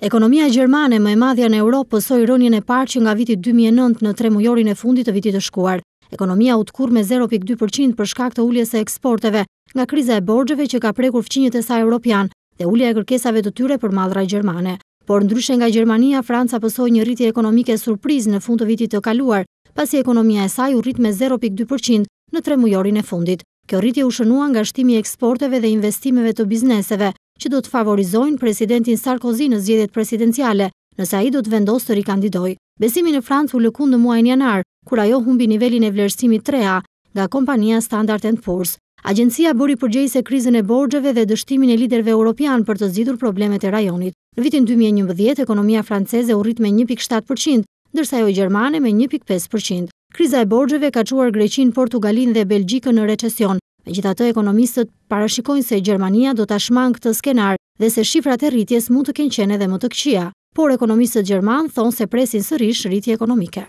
Ekonomia Gjermane më e madhja në Europë pësoj rënjën e parë që nga viti 2009 në tre mujorin e fundit të vitit të shkuar. Ekonomia u të kur me 0.2% për shkak të ulljes e eksporteve nga kriza e borgjeve që ka prekur fëqinjët e sa Europian dhe ullje e kërkesave të tyre për madhra Gjermane. Por ndryshe nga Gjermania, Franca pësoj një rriti ekonomike surpriz në fund të vitit të kaluar, pasi ekonomia e saj u rrit me 0.2% në tre mujorin e fundit. Kjo rritje u shënua nga shtimi eksporteve dhe investimeve të bizneseve, që do të favorizojnë presidentin Sarkozy në zgjedhjet presidenciale, nëse ai do të vendosë të rikandidoj. Besimi në Franc u lëkund në muajin janar, kur ajo humbi nivelin e vlerësimit 3A nga kompania Standard Poor's. Agjencia bëri përgjegjës se krizën e boursëve dhe dështimin e liderve europian për të zgjidhur problemet e rajonit. Në vitin 2011, ekonomia franceze u rrit me 1.7%, ndërsa ajo gjermane me 1.5%. Kriza e boursëve ka çuar Greqin, Portugalin dhe Belgjikën në recesion. Me gjitha të ekonomistët parashikojnë se Gjermania do të shmangë këtë skenar dhe se shifrat e rritjes mund të kënqene dhe më të këqia, por ekonomistët Gjerman thonë se presin sërish rritje ekonomike.